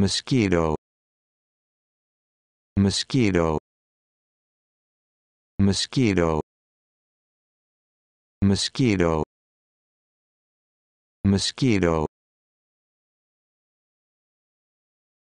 mosquito mosquito mosquito mosquito mosquito